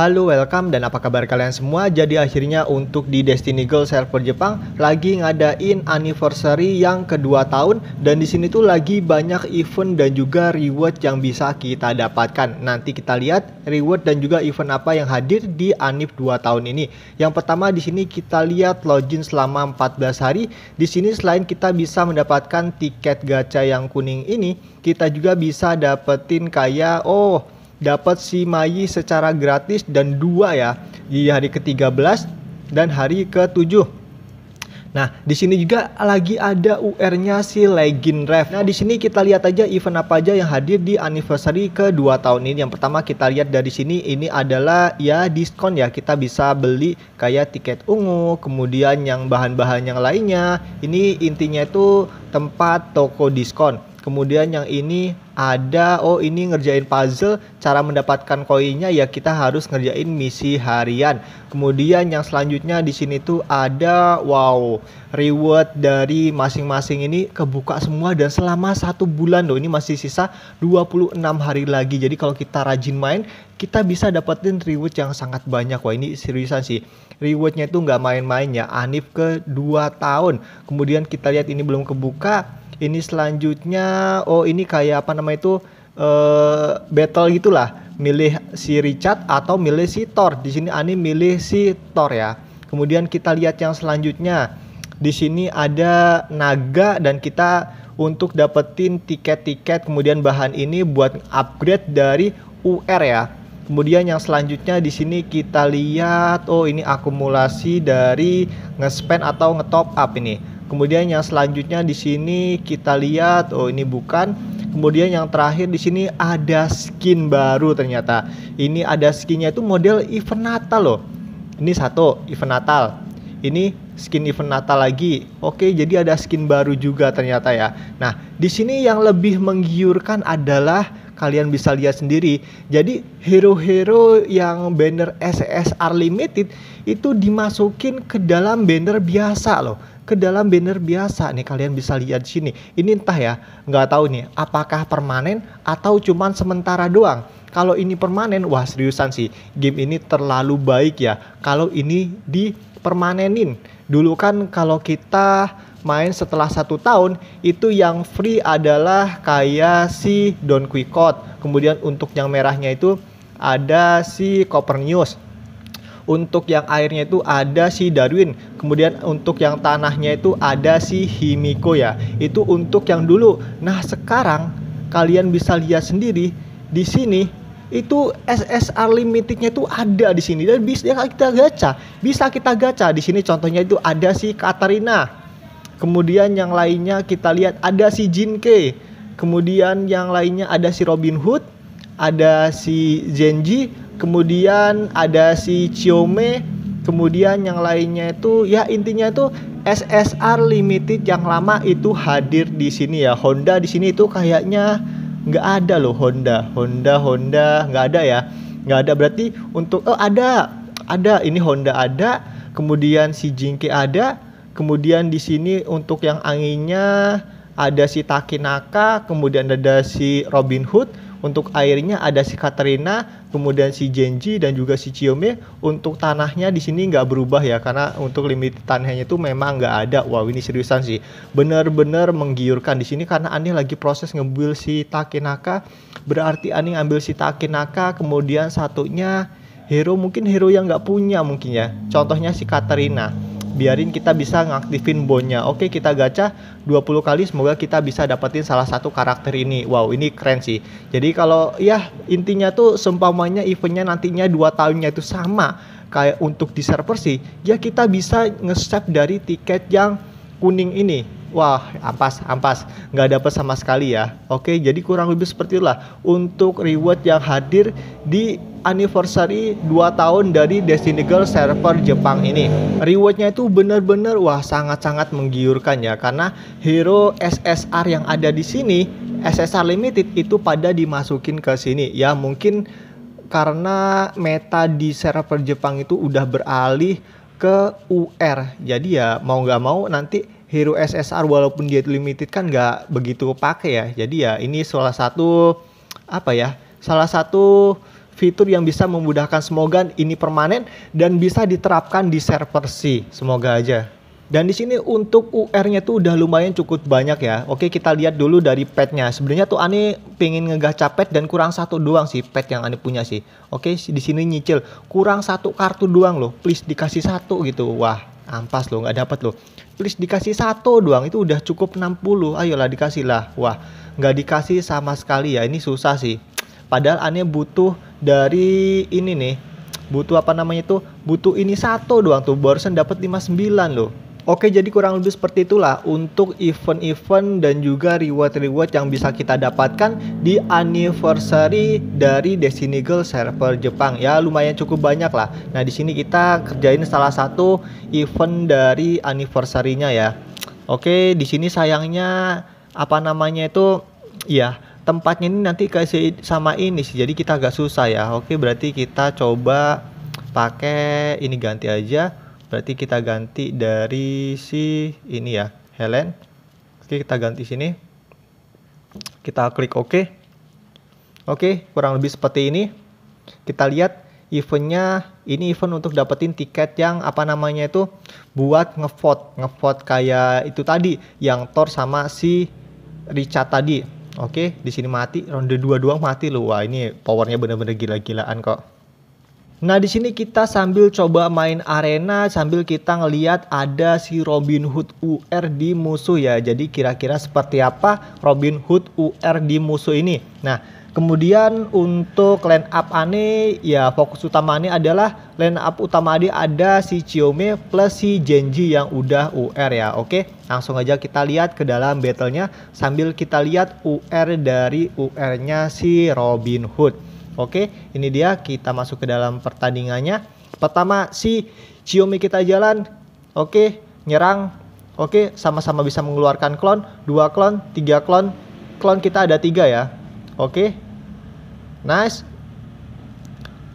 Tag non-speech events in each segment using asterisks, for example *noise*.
Halo, welcome dan apa kabar kalian semua? Jadi akhirnya untuk di Destiny Girl server Jepang lagi ngadain anniversary yang kedua tahun dan di sini tuh lagi banyak event dan juga reward yang bisa kita dapatkan. Nanti kita lihat reward dan juga event apa yang hadir di Anif 2 tahun ini. Yang pertama di sini kita lihat login selama 14 hari. Di sini selain kita bisa mendapatkan tiket gacha yang kuning ini, kita juga bisa dapetin kayak oh dapat si Mayi secara gratis dan dua ya di hari ke-13 dan hari ke-7. Nah, di sini juga lagi ada UR-nya si Legin Rev. Nah, di sini kita lihat aja event apa aja yang hadir di anniversary kedua tahun ini. Yang pertama kita lihat dari sini ini adalah ya diskon ya. Kita bisa beli kayak tiket ungu, kemudian yang bahan-bahan yang lainnya. Ini intinya itu tempat toko diskon kemudian yang ini ada oh ini ngerjain puzzle cara mendapatkan koinnya ya kita harus ngerjain misi harian kemudian yang selanjutnya di sini tuh ada wow reward dari masing-masing ini kebuka semua dan selama satu bulan loh ini masih sisa 26 hari lagi jadi kalau kita rajin main kita bisa dapetin reward yang sangat banyak wah ini seriusan sih rewardnya itu nggak main-main ya Anif ke 2 tahun kemudian kita lihat ini belum kebuka ini selanjutnya oh ini kayak apa namanya itu uh, battle gitulah milih si Richard atau milih si Thor di sini Ani milih si Thor ya kemudian kita lihat yang selanjutnya di sini ada naga dan kita untuk dapetin tiket-tiket kemudian bahan ini buat upgrade dari UR ya Kemudian yang selanjutnya di sini kita lihat oh ini akumulasi dari nge-spend atau nge-top up ini. Kemudian yang selanjutnya di sini kita lihat, oh ini bukan. Kemudian yang terakhir di sini ada skin baru ternyata. Ini ada skinnya itu model event Natal loh. Ini satu event Natal. Ini skin event Natal lagi. Oke, jadi ada skin baru juga ternyata ya. Nah, di sini yang lebih menggiurkan adalah kalian bisa lihat sendiri. Jadi hero-hero yang banner SSR limited itu dimasukin ke dalam banner biasa loh ke dalam banner biasa nih kalian bisa lihat sini. Ini entah ya, nggak tahu nih apakah permanen atau cuman sementara doang. Kalau ini permanen, wah seriusan sih, game ini terlalu baik ya. Kalau ini dipermanenin. Dulu kan kalau kita main setelah satu tahun itu yang free adalah kayak si Don Quixote. Kemudian untuk yang merahnya itu ada si Copernicus untuk yang airnya itu ada si Darwin kemudian untuk yang tanahnya itu ada si Himiko ya itu untuk yang dulu nah sekarang kalian bisa lihat sendiri di sini itu SSR limitednya itu ada di sini dan bisa ya, kita gacha bisa kita gacha di sini contohnya itu ada si Katarina kemudian yang lainnya kita lihat ada si Jinke kemudian yang lainnya ada si Robin Hood ada si Zenji kemudian ada si Ciome kemudian yang lainnya itu ya intinya itu SSR Limited yang lama itu hadir di sini ya Honda di sini itu kayaknya nggak ada loh Honda Honda Honda nggak ada ya nggak ada berarti untuk oh ada ada ini Honda ada kemudian si Jinke ada kemudian di sini untuk yang anginnya ada si Takinaka kemudian ada si Robin Hood untuk airnya ada si Katrina, kemudian si Genji dan juga si Chiyome. Untuk tanahnya di sini nggak berubah ya karena untuk limit tanahnya itu memang nggak ada. Wow ini seriusan sih, bener-bener menggiurkan di sini karena Ani lagi proses ngebuild si Takenaka. Berarti Ani ambil si Takenaka, kemudian satunya hero mungkin hero yang nggak punya mungkin ya. Contohnya si Katerina biarin kita bisa ngaktifin bonnya oke kita gacha 20 kali semoga kita bisa dapetin salah satu karakter ini wow ini keren sih jadi kalau ya intinya tuh seumpamanya eventnya nantinya dua tahunnya itu sama kayak untuk di server sih ya kita bisa nge-save dari tiket yang kuning ini Wah, ampas, ampas, nggak dapat sama sekali ya. Oke, jadi kurang lebih seperti itulah untuk reward yang hadir di anniversary 2 tahun dari Destiny Girl server Jepang ini. Rewardnya itu benar-benar wah sangat-sangat menggiurkan ya karena hero SSR yang ada di sini, SSR Limited itu pada dimasukin ke sini. Ya mungkin karena meta di server Jepang itu udah beralih ke UR. Jadi ya mau nggak mau nanti hero SSR walaupun dia limited kan nggak begitu pakai ya. Jadi ya ini salah satu apa ya? Salah satu fitur yang bisa memudahkan semoga ini permanen dan bisa diterapkan di server C. Semoga aja. Dan di sini untuk UR-nya tuh udah lumayan cukup banyak ya. Oke kita lihat dulu dari pet-nya. Sebenarnya tuh Ani pengen ngegah pet dan kurang satu doang sih pet yang Ani punya sih. Oke di sini nyicil kurang satu kartu doang loh. Please dikasih satu gitu. Wah ampas lo nggak dapat lo please dikasih satu doang itu udah cukup 60 ayolah dikasih lah wah nggak dikasih sama sekali ya ini susah sih padahal aneh butuh dari ini nih butuh apa namanya tuh butuh ini satu doang tuh barusan dapat 59 loh Oke, jadi kurang lebih seperti itulah untuk event-event dan juga reward-reward yang bisa kita dapatkan di anniversary dari Destiny Girl server Jepang. Ya, lumayan cukup banyak lah. Nah, di sini kita kerjain salah satu event dari anniversary-nya ya. Oke, di sini sayangnya apa namanya itu ya tempatnya ini nanti kasih sama ini sih. Jadi kita agak susah ya. Oke, berarti kita coba pakai ini ganti aja berarti kita ganti dari si ini ya Helen oke kita ganti sini kita klik OK oke kurang lebih seperti ini kita lihat eventnya ini event untuk dapetin tiket yang apa namanya itu buat ngevote ngevote kayak itu tadi yang Thor sama si Richard tadi oke di sini mati ronde dua doang mati loh wah ini powernya bener-bener gila-gilaan kok Nah di sini kita sambil coba main arena sambil kita ngeliat ada si Robin Hood UR di musuh ya. Jadi kira-kira seperti apa Robin Hood UR di musuh ini. Nah kemudian untuk line up Ane ya fokus utama Ane adalah line up utama Ane ada si Chiome plus si Genji yang udah UR ya. Oke langsung aja kita lihat ke dalam battlenya sambil kita lihat UR dari UR-nya si Robin Hood. Oke, ini dia kita masuk ke dalam pertandingannya. Pertama si Xiaomi kita jalan. Oke, nyerang. Oke, sama-sama bisa mengeluarkan klon, dua klon, tiga klon. Klon kita ada tiga ya. Oke. Nice.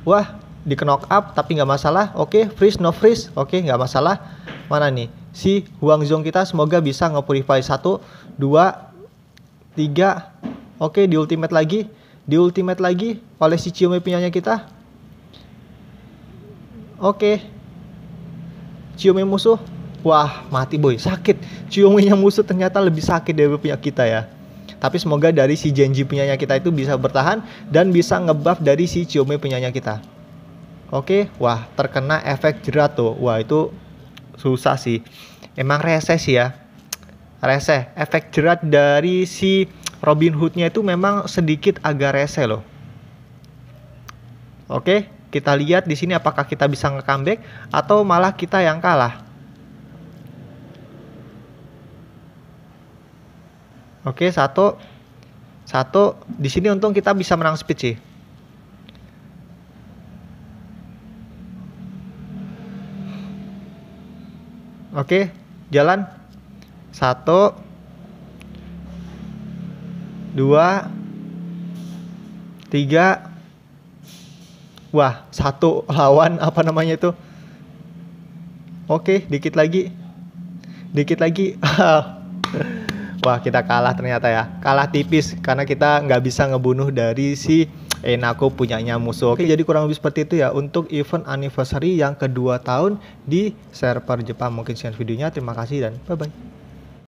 Wah, di knock up tapi nggak masalah. Oke, freeze no freeze. Oke, nggak masalah. Mana nih? Si Huang Zhong kita semoga bisa ngepurify satu, dua, tiga. Oke, di ultimate lagi di ultimate lagi oleh si Ciume punyanya kita. Oke. Okay. Ciume musuh. Wah, mati boy, sakit. yang musuh ternyata lebih sakit dari punya kita ya. Tapi semoga dari si Genji punyanya kita itu bisa bertahan dan bisa ngebuff dari si Ciume punyanya kita. Oke, okay. wah terkena efek jerat tuh. Wah itu susah sih. Emang reses ya. reses, efek jerat dari si Robin Hood-nya itu memang sedikit agak rese loh. Oke, kita lihat di sini apakah kita bisa nge-comeback atau malah kita yang kalah. Oke, satu. Satu, di sini untung kita bisa menang speed sih. Oke, jalan. Satu, dua tiga wah satu lawan *laughs* apa namanya itu oke dikit lagi dikit lagi *laughs* wah kita kalah ternyata ya kalah tipis karena kita nggak bisa ngebunuh dari si Enako punyanya musuh oke jadi kurang lebih seperti itu ya untuk event anniversary yang kedua tahun di server Jepang mungkin sekian videonya terima kasih dan bye bye